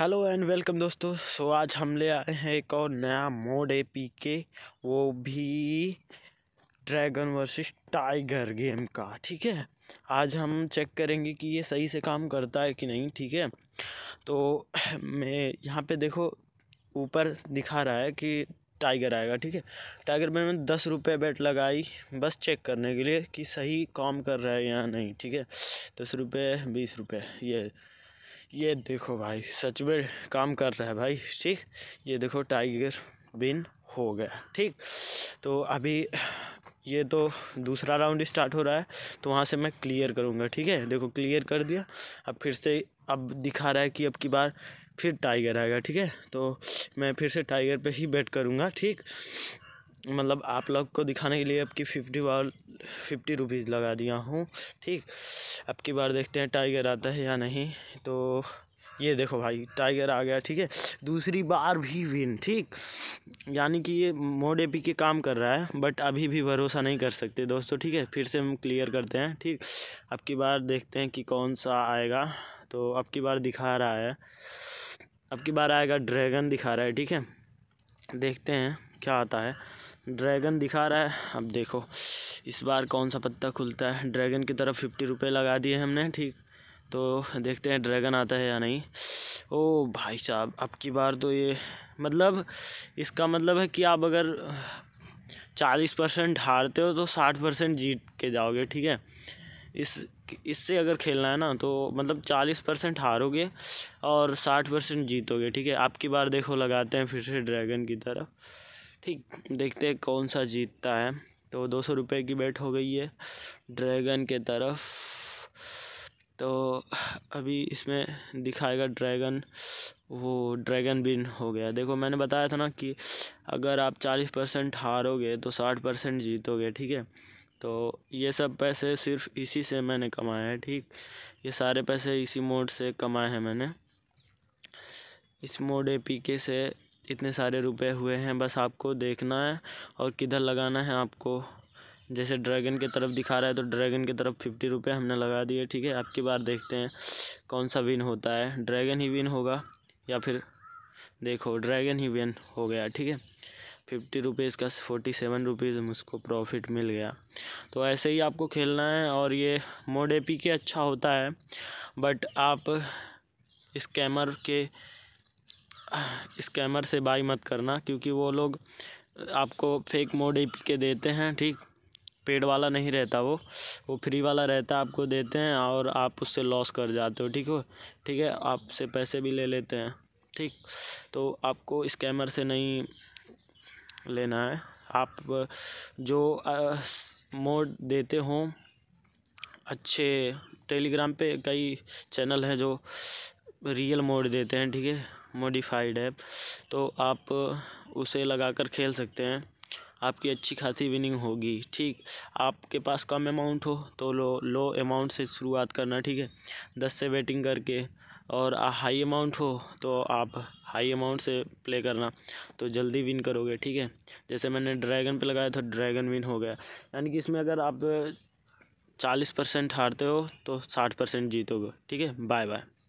hello and welcome दोस्तों सो आज हम ले आए हैं एक और नया मोड ए पी के वो भी ड्रैगन वर्सेस टाइगर गेम का ठीक है आज हम चेक करेंगे कि ये सही से काम करता है कि नहीं ठीक है तो मैं यहाँ पे देखो ऊपर दिखा रहा है कि टाइगर आएगा ठीक है टाइगर में मैंने दस रुपये बेट लगाई बस चेक करने के लिए कि सही काम कर रहा है या नहीं ठीक है दस रुपये बीस रुपये ये ये देखो भाई सच में काम कर रहा है भाई ठीक ये देखो टाइगर विन हो गया ठीक तो अभी ये तो दूसरा राउंड स्टार्ट हो रहा है तो वहाँ से मैं क्लियर करूँगा ठीक है देखो क्लियर कर दिया अब फिर से अब दिखा रहा है कि अब की बार फिर टाइगर आएगा ठीक है तो मैं फिर से टाइगर पे ही बैट करूँगा ठीक मतलब आप लोग को दिखाने के लिए आपकी फिफ्टी बार फिफ्टी रुपीज़ लगा दिया हूँ ठीक अब की बार देखते हैं टाइगर आता है या नहीं तो ये देखो भाई टाइगर आ गया ठीक है दूसरी बार भी विन ठीक यानी कि ये मोड एपी के काम कर रहा है बट अभी भी भरोसा नहीं कर सकते दोस्तों ठीक है फिर से हम क्लियर करते हैं ठीक अब की बार देखते हैं कि कौन सा आएगा तो अब की बार दिखा रहा है अब की बार आएगा ड्रैगन दिखा रहा है ठीक है देखते हैं क्या आता है ड्रैगन दिखा रहा है अब देखो इस बार कौन सा पत्ता खुलता है ड्रैगन की तरफ फिफ्टी रुपये लगा दिए हमने ठीक तो देखते हैं ड्रैगन आता है या नहीं ओ भाई साहब अब की बार तो ये मतलब इसका मतलब है कि आप अगर चालीस परसेंट हारते हो तो साठ परसेंट जीत के जाओगे ठीक है इस इससे अगर खेलना है ना तो मतलब चालीस परसेंट हारोगे और साठ परसेंट जीतोगे ठीक है आपकी बार देखो लगाते हैं फिर से ड्रैगन की तरफ ठीक देखते हैं कौन सा जीतता है तो दो सौ रुपये की बैट हो गई है ड्रैगन के तरफ तो अभी इसमें दिखाएगा ड्रैगन वो ड्रैगन बिन हो गया देखो मैंने बताया था ना कि अगर आप चालीस परसेंट हारोगे तो साठ परसेंट जीतोगे ठीक है तो ये सब पैसे सिर्फ इसी से मैंने कमाए हैं ठीक ये सारे पैसे इसी मोड से कमाए हैं मैंने इस मोड ए पी के से इतने सारे रुपए हुए हैं बस आपको देखना है और किधर लगाना है आपको जैसे ड्रैगन की तरफ दिखा रहा है तो ड्रैगन की तरफ फिफ्टी रुपये हमने लगा दिए ठीक है आपकी बार देखते हैं कौन सा विन होता है ड्रैगन ही विन होगा या फिर देखो ड्रैगन ही विन हो गया ठीक है फिफ्टी रुपीज़ का फोर्टी सेवन रुपीज़ मुझको प्रॉफिट मिल गया तो ऐसे ही आपको खेलना है और ये मोड ए पी के अच्छा होता है बट आप स्कैमर के स्कैमर से बाई मत करना क्योंकि वो लोग आपको फेक मोड एपी के देते हैं ठीक पेड वाला नहीं रहता वो वो फ्री वाला रहता है आपको देते हैं और आप उससे लॉस कर जाते हो ठीक हो ठीक है आपसे पैसे भी ले लेते हैं ठीक तो आपको स्कैमर से नहीं लेना है आप जो मोड देते हों अच्छे टेलीग्राम पे कई चैनल हैं जो रियल मोड देते हैं ठीक है मॉडिफाइड ऐप तो आप उसे लगाकर खेल सकते हैं आपकी अच्छी खासी विनिंग होगी ठीक आपके पास कम अमाउंट हो तो लो लो अमाउंट से शुरुआत करना ठीक है दस से बैटिंग करके और हाई अमाउंट हो तो आप हाई अमाउंट से प्ले करना तो जल्दी विन करोगे ठीक है जैसे मैंने ड्रैगन पे लगाया तो ड्रैगन विन हो गया यानी कि इसमें अगर आप चालीस परसेंट हारते हो तो साठ परसेंट जीतोगे ठीक है बाय बाय